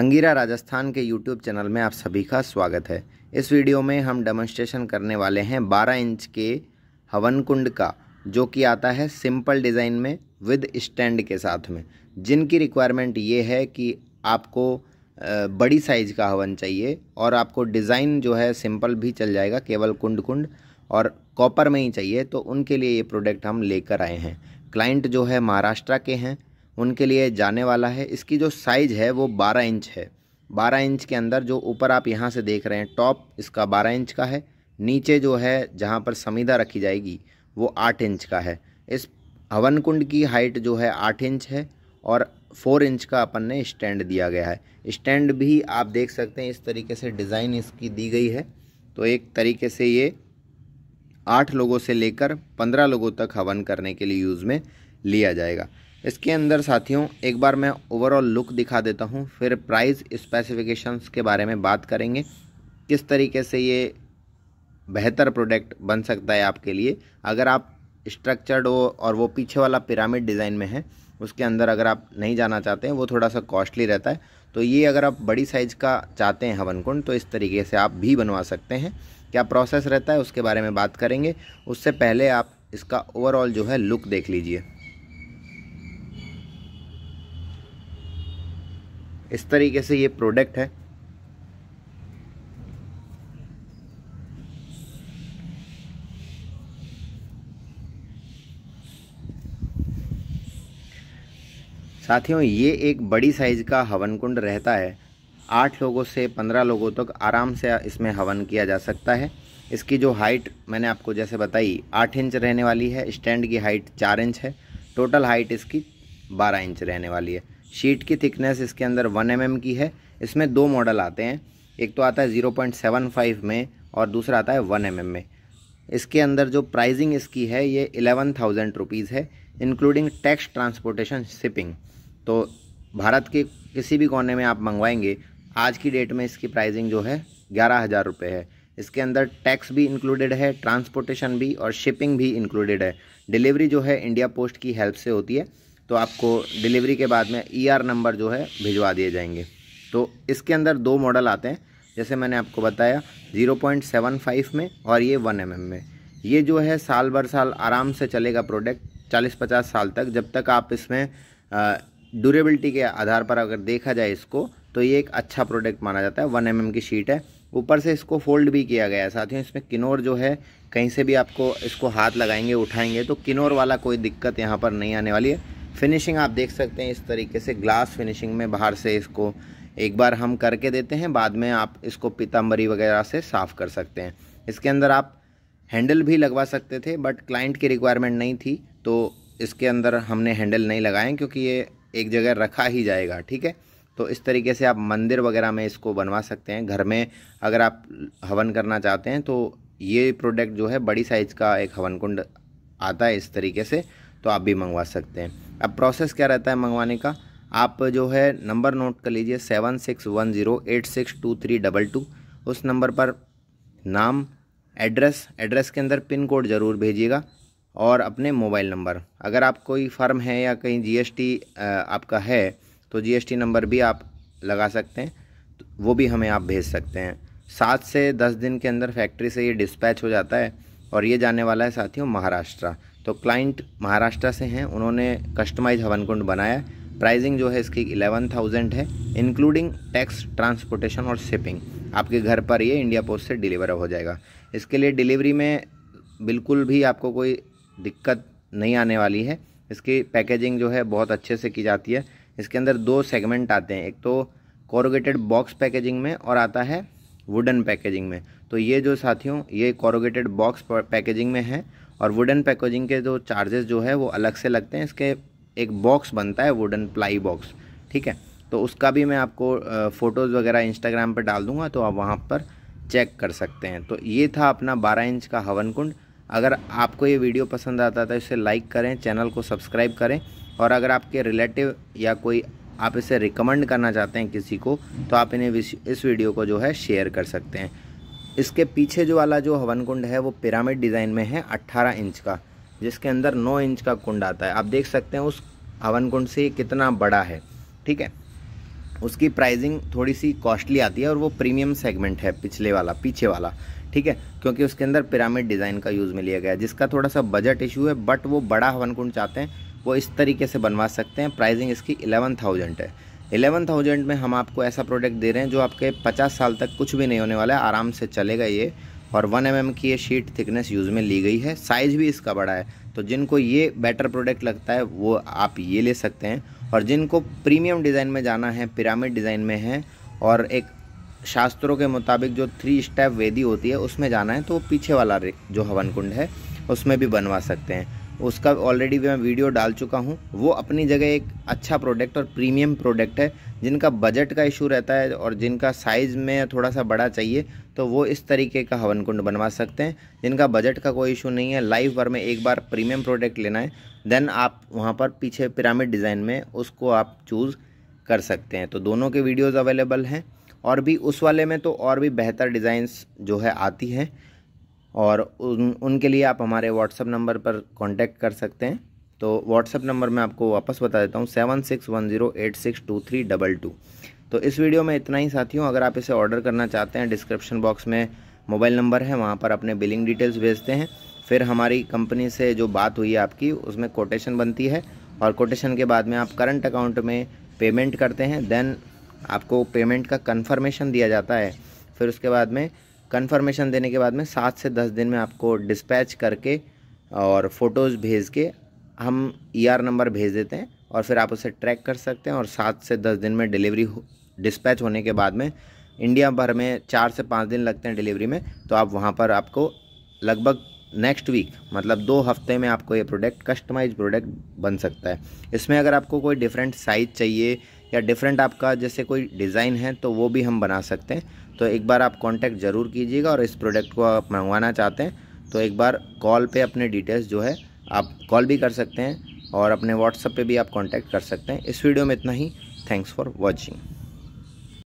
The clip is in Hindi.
अंगीरा राजस्थान के यूट्यूब चैनल में आप सभी का स्वागत है इस वीडियो में हम डेमोन्स्ट्रेशन करने वाले हैं 12 इंच के हवन कुंड का जो कि आता है सिंपल डिज़ाइन में विद स्टैंड के साथ में जिनकी रिक्वायरमेंट ये है कि आपको बड़ी साइज़ का हवन चाहिए और आपको डिज़ाइन जो है सिंपल भी चल जाएगा केवल कुंड कुंड और कॉपर में ही चाहिए तो उनके लिए ये प्रोडक्ट हम लेकर आए हैं क्लाइंट जो है महाराष्ट्र के हैं उनके लिए जाने वाला है इसकी जो साइज़ है वो बारह इंच है बारह इंच के अंदर जो ऊपर आप यहाँ से देख रहे हैं टॉप इसका बारह इंच का है नीचे जो है जहाँ पर समीदा रखी जाएगी वो आठ इंच का है इस हवन कुंड की हाइट जो है आठ इंच है और फोर इंच का अपन ने स्टैंड दिया गया है स्टैंड भी आप देख सकते हैं इस तरीके से डिज़ाइन इसकी दी गई है तो एक तरीके से ये आठ लोगों से लेकर पंद्रह लोगों तक हवन करने के लिए यूज़ में लिया जाएगा इसके अंदर साथियों एक बार मैं ओवरऑल लुक दिखा देता हूँ फिर प्राइस स्पेसिफिकेशंस के बारे में बात करेंगे किस तरीके से ये बेहतर प्रोडक्ट बन सकता है आपके लिए अगर आप स्ट्रक्चर्ड हो और वो पीछे वाला पिरामिड डिज़ाइन में है उसके अंदर अगर आप नहीं जाना चाहते हैं वो थोड़ा सा कॉस्टली रहता है तो ये अगर आप बड़ी साइज़ का चाहते हैं हवन कुंड तो इस तरीके से आप भी बनवा सकते हैं क्या प्रोसेस रहता है उसके बारे में बात करेंगे उससे पहले आप इसका ओवरऑल जो है लुक देख लीजिए इस तरीके से ये प्रोडक्ट है साथियों ये एक बड़ी साइज़ का हवन कुंड रहता है आठ लोगों से पंद्रह लोगों तक आराम से इसमें हवन किया जा सकता है इसकी जो हाइट मैंने आपको जैसे बताई आठ इंच रहने वाली है स्टैंड की हाइट चार इंच है टोटल हाइट इसकी बारह इंच रहने वाली है शीट की थिकनेस इसके अंदर वन एम mm की है इसमें दो मॉडल आते हैं एक तो आता है ज़ीरो पॉइंट सेवन फाइव में और दूसरा आता है वन एम mm में इसके अंदर जो प्राइजिंग इसकी है ये एलेवन थाउजेंड रुपीज़ है इंक्लूडिंग टैक्स ट्रांसपोर्टेशन शिपिंग तो भारत के किसी भी कोने में आप मंगवाएंगे आज की डेट में इसकी प्राइजिंग जो है ग्यारह हज़ार रुपये है इसके अंदर टैक्स भी इंक्लूडेड है ट्रांसपोर्टेशन भी और शिपिंग भी इंक्लूडेड है डिलीवरी जो है इंडिया पोस्ट की हेल्प से होती है तो आपको डिलीवरी के बाद में ई e नंबर जो है भिजवा दिए जाएंगे तो इसके अंदर दो मॉडल आते हैं जैसे मैंने आपको बताया 0.75 में और ये 1 एम एम में ये जो है साल भर साल आराम से चलेगा प्रोडक्ट 40-50 साल तक जब तक आप इसमें ड्यूरेबिलिटी के आधार पर अगर देखा जाए इसको तो ये एक अच्छा प्रोडक्ट माना जाता है वन एम एम की शीट है ऊपर से इसको फोल्ड भी किया गया है साथियों इसमें किनोर जो है कहीं से भी आपको इसको हाथ लगाएंगे उठाएंगे तो किनोर वाला कोई दिक्कत यहाँ पर नहीं आने वाली है फिनिशिंग आप देख सकते हैं इस तरीके से ग्लास फिनिशिंग में बाहर से इसको एक बार हम करके देते हैं बाद में आप इसको पीताम्बरी वगैरह से साफ़ कर सकते हैं इसके अंदर आप हैंडल भी लगवा सकते थे बट क्लाइंट की रिक्वायरमेंट नहीं थी तो इसके अंदर हमने हैंडल नहीं लगाए क्योंकि ये एक जगह रखा ही जाएगा ठीक है तो इस तरीके से आप मंदिर वगैरह में इसको बनवा सकते हैं घर में अगर आप हवन करना चाहते हैं तो ये प्रोडक्ट जो है बड़ी साइज़ का एक हवन कुंड आता है इस तरीके से तो आप भी मंगवा सकते हैं अब प्रोसेस क्या रहता है मंगवाने का आप जो है नंबर नोट कर लीजिए seven six one zero eight six two three double two उस नंबर पर नाम एड्रेस एड्रेस के अंदर पिन कोड ज़रूर भेजिएगा और अपने मोबाइल नंबर अगर आप कोई फर्म है या कहीं जीएसटी आपका है तो जीएसटी नंबर भी आप लगा सकते हैं तो वो भी हमें आप भेज सकते हैं सात से दस दिन के अंदर फैक्ट्री से ये डिस्पैच हो जाता है और ये जाने वाला है साथियों महाराष्ट्र तो क्लाइंट महाराष्ट्र से हैं उन्होंने कस्टमाइज हवन कुंड बनाया प्राइसिंग जो है इसकी एलेवन थाउजेंड है इंक्लूडिंग टैक्स ट्रांसपोर्टेशन और शिपिंग आपके घर पर ये इंडिया पोस्ट से डिलीवर हो जाएगा इसके लिए डिलीवरी में बिल्कुल भी आपको कोई दिक्कत नहीं आने वाली है इसकी पैकेजिंग जो है बहुत अच्छे से की जाती है इसके अंदर दो सेगमेंट आते हैं एक तो कॉरोगेटेड बॉक्स पैकेजिंग में और आता है वुडन पैकेजिंग में तो ये जो साथियों ये कॉरोगेटेड बॉक्स पैकेजिंग में है और वुडन पैकेजिंग के जो चार्जेस जो है वो अलग से लगते हैं इसके एक बॉक्स बनता है वुडन प्लाई बॉक्स ठीक है तो उसका भी मैं आपको फ़ोटोज़ वगैरह इंस्टाग्राम पर डाल दूँगा तो आप वहाँ पर चेक कर सकते हैं तो ये था अपना 12 इंच का हवन कुंड अगर आपको ये वीडियो पसंद आता था तो इसे लाइक करें चैनल को सब्सक्राइब करें और अगर आपके रिलेटिव या कोई आप इसे रिकमेंड करना चाहते हैं किसी को तो आप इन्हें इस वीडियो को जो है शेयर कर सकते हैं इसके पीछे जो वाला जो हवन कुंड है वो पिरामिड डिज़ाइन में है 18 इंच का जिसके अंदर 9 इंच का कुंड आता है आप देख सकते हैं उस हवन कुंड से कितना बड़ा है ठीक है उसकी प्राइजिंग थोड़ी सी कॉस्टली आती है और वो प्रीमियम सेगमेंट है पिछले वाला पीछे वाला ठीक है क्योंकि उसके अंदर पिरामिड डिज़ाइन का यूज़ में लिया गया है जिसका थोड़ा सा बजट इशू है बट वो बड़ा हवन कुंड चाहते हैं वो इस तरीके से बनवा सकते हैं प्राइजिंग इसकी एलेवन थाउजेंड है एलेवन थाउजेंड में हम आपको ऐसा प्रोडक्ट दे रहे हैं जो आपके पचास साल तक कुछ भी नहीं होने वाला है आराम से चलेगा ये और वन एम mm की ये शीट थिकनेस यूज़ में ली गई है साइज़ भी इसका बड़ा है तो जिनको ये बेटर प्रोडक्ट लगता है वो आप ये ले सकते हैं और जिनको प्रीमियम डिज़ाइन में जाना है पिरामिड डिज़ाइन में है और एक शास्त्रों के मुताबिक जो थ्री स्टेप वेदी होती है उसमें जाना है तो पीछे वाला जो हवन कुंड है उसमें भी बनवा सकते हैं उसका ऑलरेडी मैं वीडियो डाल चुका हूँ वो अपनी जगह एक अच्छा प्रोडक्ट और प्रीमियम प्रोडक्ट है जिनका बजट का इशू रहता है और जिनका साइज़ में थोड़ा सा बड़ा चाहिए तो वो इस तरीके का हवन कुंड बनवा सकते हैं जिनका बजट का कोई इशू नहीं है लाइफ भर में एक बार प्रीमियम प्रोडक्ट लेना है देन आप वहाँ पर पीछे पिरामिड डिज़ाइन में उसको आप चूज़ कर सकते हैं तो दोनों के वीडियोज़ अवेलेबल हैं और भी उस वाले में तो और भी बेहतर डिज़ाइंस जो है आती हैं और उन उनके लिए आप हमारे व्हाट्सअप नंबर पर कांटेक्ट कर सकते हैं तो व्हाट्सअप नंबर मैं आपको वापस बता देता हूँ seven six one zero eight six two three double two तो इस वीडियो में इतना ही साथियों अगर आप इसे ऑर्डर करना चाहते हैं डिस्क्रिप्शन बॉक्स में मोबाइल नंबर है वहाँ पर अपने बिलिंग डिटेल्स भेजते हैं फिर हमारी कंपनी से जो बात हुई है आपकी उसमें कोटेशन बनती है और कोटेशन के बाद में आप करंट अकाउंट में पेमेंट करते हैं देन आपको पेमेंट का कन्फर्मेशन दिया जाता है फिर उसके बाद में कन्फर्मेशन देने के बाद में सात से दस दिन में आपको डिस्पैच करके और फ़ोटोज़ भेज के हम ई आर नंबर भेज देते हैं और फिर आप उसे ट्रैक कर सकते हैं और सात से दस दिन में डिलीवरी हो, डिस्पैच होने के बाद में इंडिया भर में चार से पाँच दिन लगते हैं डिलीवरी में तो आप वहाँ पर आपको लगभग नेक्स्ट वीक मतलब दो हफ्ते में आपको ये प्रोडक्ट कस्टमाइज प्रोडक्ट बन सकता है इसमें अगर आपको कोई डिफरेंट साइज़ चाहिए या डिफरेंट आपका जैसे कोई डिज़ाइन है तो वो भी हम बना सकते हैं तो एक बार आप कांटेक्ट ज़रूर कीजिएगा और इस प्रोडक्ट को आप मंगवाना चाहते हैं तो एक बार कॉल पे अपने डिटेल्स जो है आप कॉल भी कर सकते हैं और अपने व्हाट्सएप पे भी आप कांटेक्ट कर सकते हैं इस वीडियो में इतना ही थैंक्स फॉर वॉचिंग